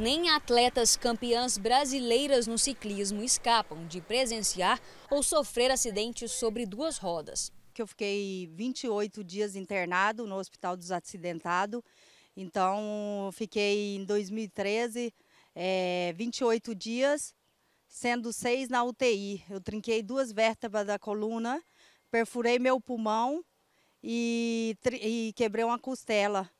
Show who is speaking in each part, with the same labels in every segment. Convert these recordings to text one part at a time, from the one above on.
Speaker 1: Nem atletas campeãs brasileiras no ciclismo escapam de presenciar
Speaker 2: ou sofrer acidentes sobre duas rodas. Eu fiquei 28 dias internado no Hospital dos Acidentados, então fiquei em 2013 é, 28 dias, sendo seis na UTI. Eu trinquei duas vértebras da coluna, perfurei meu pulmão e, e quebrei uma costela.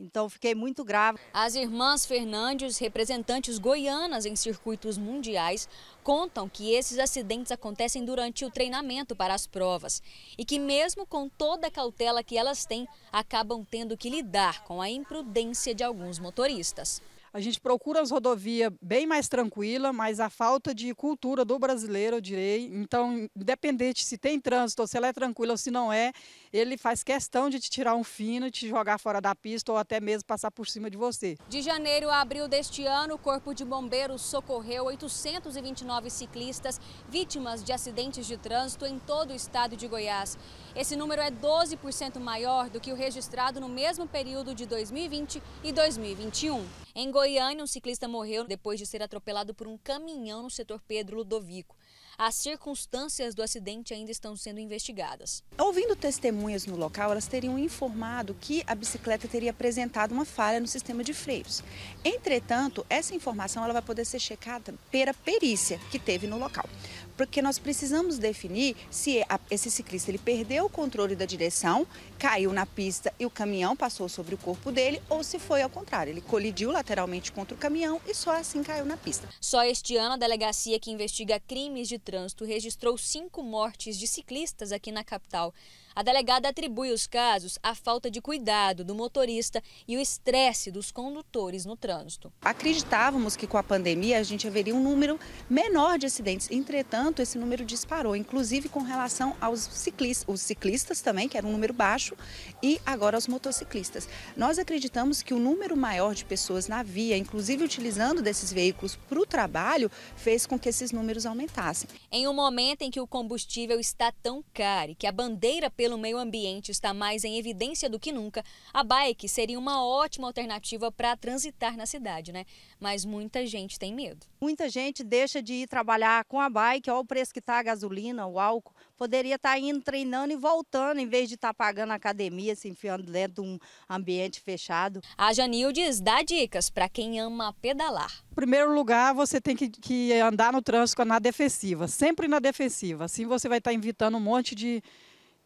Speaker 2: Então fiquei muito grave. As irmãs Fernandes,
Speaker 1: representantes goianas em circuitos mundiais, contam que esses acidentes acontecem durante o treinamento para as provas e que mesmo com toda a cautela que elas têm, acabam tendo que lidar com a imprudência de alguns motoristas. A gente
Speaker 3: procura as rodovias bem mais tranquila, mas a falta de cultura do brasileiro, eu direi. Então, independente se tem trânsito, se ela é tranquila ou se não é, ele faz questão de te tirar um fino, te jogar fora da pista ou até mesmo passar por cima de você.
Speaker 1: De janeiro a abril deste ano, o Corpo de Bombeiros socorreu 829 ciclistas vítimas de acidentes de trânsito em todo o estado de Goiás. Esse número é 12% maior do que o registrado no mesmo período de 2020 e 2021. Em Goiânia, um ciclista morreu depois de ser atropelado por um caminhão no setor Pedro Ludovico. As circunstâncias do acidente ainda estão sendo investigadas.
Speaker 4: Ouvindo testemunhas no local, elas teriam informado que a bicicleta teria apresentado uma falha no sistema de freios. Entretanto, essa informação ela vai poder ser checada pela perícia que teve no local. Porque nós precisamos definir se esse ciclista ele perdeu o controle da direção, caiu na pista e o caminhão passou sobre o corpo dele, ou se foi ao contrário, ele colidiu lateralmente contra
Speaker 1: o caminhão e só assim caiu na pista. Só este ano, a delegacia que investiga crimes de trânsito registrou cinco mortes de ciclistas aqui na capital. A delegada atribui os casos à falta de cuidado do motorista e o estresse dos condutores no trânsito.
Speaker 4: Acreditávamos que com a pandemia a gente haveria um número menor de acidentes. Entretanto, esse número disparou, inclusive com relação aos ciclistas, os ciclistas também, que era um número baixo, e agora aos motociclistas. Nós acreditamos que o número maior de pessoas na via, inclusive utilizando desses veículos para o trabalho, fez com que esses números aumentassem.
Speaker 1: Em um momento em que o combustível está tão caro e que a bandeira pelo pelo meio ambiente está mais em evidência do que nunca, a bike seria uma ótima alternativa para transitar na cidade, né? Mas muita gente tem medo.
Speaker 2: Muita gente deixa de ir trabalhar com a bike, olha o preço que está a gasolina, o álcool. Poderia estar tá indo treinando e voltando, em vez de estar tá pagando a academia, se enfiando dentro de um ambiente fechado. A Janildes dá dicas para quem ama
Speaker 1: pedalar.
Speaker 3: Em primeiro lugar, você tem que, que andar no trânsito na defensiva, sempre na defensiva. Assim você vai estar tá evitando um monte de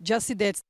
Speaker 3: de acidentes